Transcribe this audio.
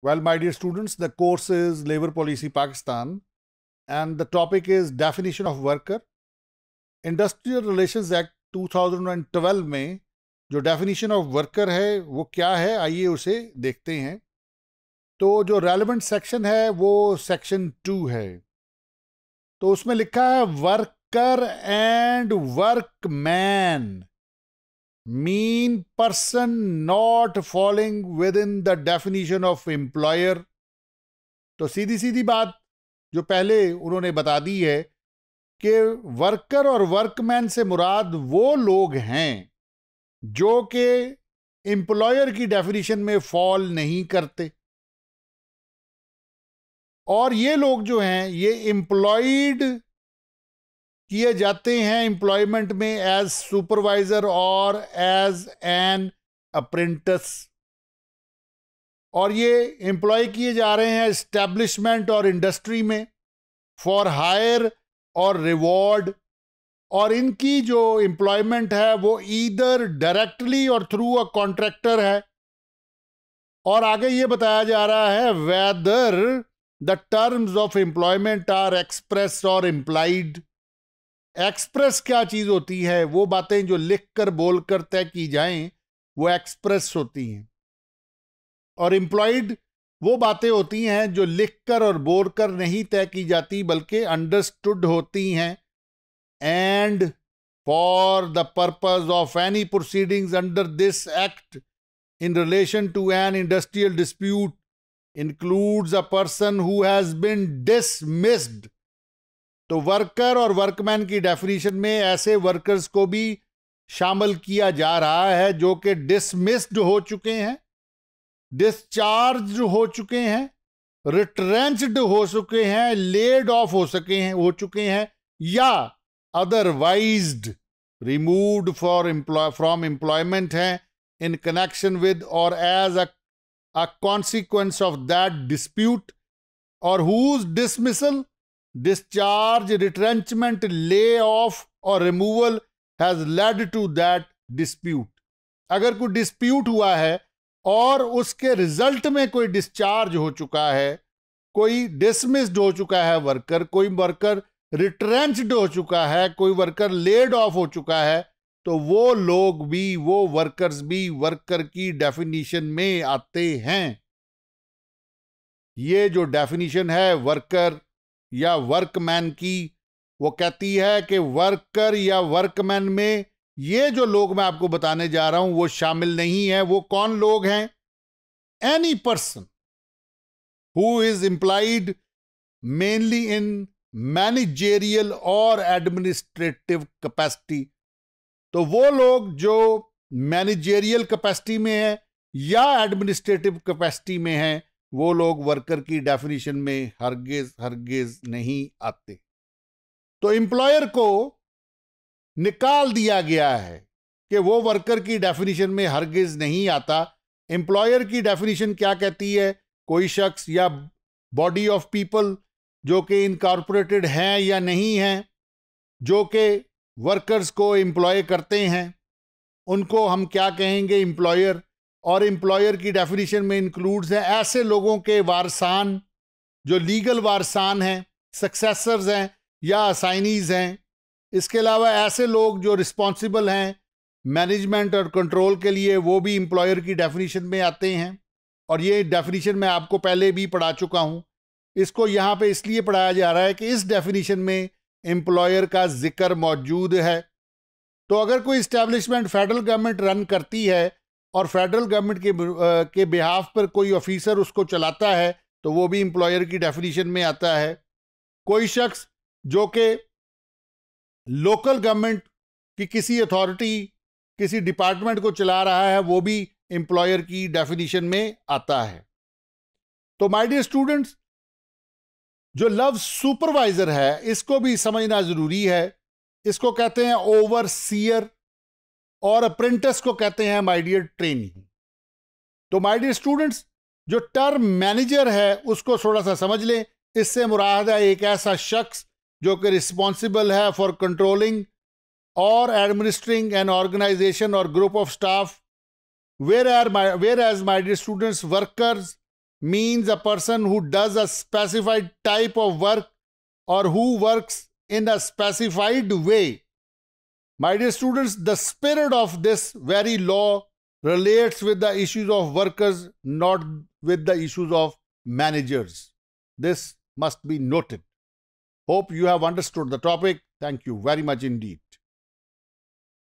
Well, my dear students, the course is Labor Policy Pakistan and the topic is Definition of Worker. Industrial relations act 2012 में जो definition of worker है वो क्या है आइए उसे देखते हैं तो जो रेलेवेंट सेक्शन है वो सेक्शन टू है तो उसमें लिखा है worker and workman mean person not falling within the definition of employer तो सीधी सीधी बात जो पहले उन्होंने बता दी है कि वर्कर और वर्कमैन से मुराद वो लोग हैं जो कि एम्प्लॉयर की डेफिनेशन में फॉल नहीं करते और ये लोग जो हैं ये एम्प्लॉयड किए जाते हैं एम्प्लॉयमेंट में एज सुपरवाइजर और एज एन अप्रेंटिस और ये एम्प्लॉय किए जा रहे हैं एस्टेब्लिशमेंट और इंडस्ट्री में फॉर हायर और रिवॉर्ड और इनकी जो एम्प्लॉयमेंट है वो either directly or through a contractor है और आगे ये बताया जा रहा है whether the terms of employment are express or implied express क्या चीज़ होती है वो बातें जो लिख कर बोल कर तय की जाएं वो एक्सप्रेस होती हैं और इम्प्लॉयड वो बातें होती हैं जो लिखकर और बोल कर नहीं तय की जाती बल्कि अंडरस्टूड होती हैं and for the purpose of any proceedings under this act in relation to an industrial dispute includes a person who has been dismissed तो वर्कर और वर्कमैन की डेफिनेशन में ऐसे वर्कर्स को भी शामिल किया जा रहा है जो कि डिसमिस्ड हो चुके हैं डिस्चार्ज हो चुके हैं रिट्रेंच्ड हो चुके हैं लेड ऑफ हो सके हैं हो चुके हैं या otherwise remove for employ from employment हैं in connection with or as a consequence of that dispute or whose dismissal discharge retrenchment lay off or removal has led to that dispute अगर कोई डिस्प्यूट हुआ है और उसके result में कोई discharge हो चुका है कोई डिसमिस्ड हो चुका है वर्कर कोई वर्कर रिट्रेंच्ड हो चुका है कोई वर्कर लेड ऑफ हो चुका है तो वो लोग भी वो वर्कर्स भी वर्कर की डेफिनेशन में आते हैं ये जो डेफिनेशन है वर्कर या वर्कमैन की वो कहती है कि वर्कर या वर्कमैन में ये जो लोग मैं आपको बताने जा रहा हूं वो शामिल नहीं है वो कौन लोग हैं any person who is employed mainly in managerial or administrative capacity तो वो लोग जो मैनेजेरियल कैपेसिटी में है या एडमिनिस्ट्रेटिव कैपेसिटी में है वो लोग वर्कर की डेफिनेशन में हरगिज हरगिज नहीं आते तो एम्प्लॉयर को निकाल दिया गया है कि वो वर्कर की डेफिनेशन में हरगिज नहीं आता एम्प्लॉयर की डेफिनेशन क्या कहती है कोई शख्स या बॉडी ऑफ पीपल जो कि इनकॉर्पोरेटेड हैं या नहीं हैं जो कि वर्कर्स को एम्प्लॉय करते हैं उनको हम क्या कहेंगे एम्प्लॉयर और एम्प्लॉयर की डेफिनेशन में इंक्लूड्स हैं ऐसे लोगों के वारसान जो लीगल वारसान हैं सक्सेसर्स हैं या असाइनीज हैं इसके अलावा ऐसे लोग जो रिस्पॉन्सिबल हैं मैनेजमेंट और कंट्रोल के लिए वो भी एम्प्लॉयर की डेफिनेशन में आते हैं और ये डेफिनेशन मैं आपको पहले भी पढ़ा चुका हूँ इसको यहाँ पे इसलिए पढ़ाया जा रहा है कि इस डेफिनेशन में एम्प्लॉयर का जिक्र मौजूद है तो अगर कोई इस्टेब्लिशमेंट फेडरल गवर्नमेंट रन करती है और फेडरल गवर्नमेंट के के बिहाफ पर कोई ऑफिसर उसको चलाता है तो वो भी एम्प्लॉयर की डेफिनेशन में आता है कोई शख्स जो कि लोकल गवर्नमेंट की किसी अथॉरिटी किसी डिपार्टमेंट को चला रहा है वो भी एम्प्लॉयर की डेफिनेशन में आता है तो माय डियर स्टूडेंट्स जो लव सुपरवाइजर है इसको भी समझना जरूरी है इसको कहते हैं ओवर सीयर और अप्रेंटिस को कहते हैं माय डियर ट्रेनी तो माय डियर स्टूडेंट्स जो टर्म मैनेजर है उसको थोड़ा सा समझ लें इससे मुराद है एक ऐसा शख्स जो कि रिस्पॉन्सिबल है for controlling or administering an organisation or group of staff or my whereas my dear students workers means a person who does a specified type of work or who works in a specified way My dear students, the spirit of this very law relates with the issues of workers, not with the issues of managers. This must be noted. Hope you have understood the topic. Thank you very much indeed.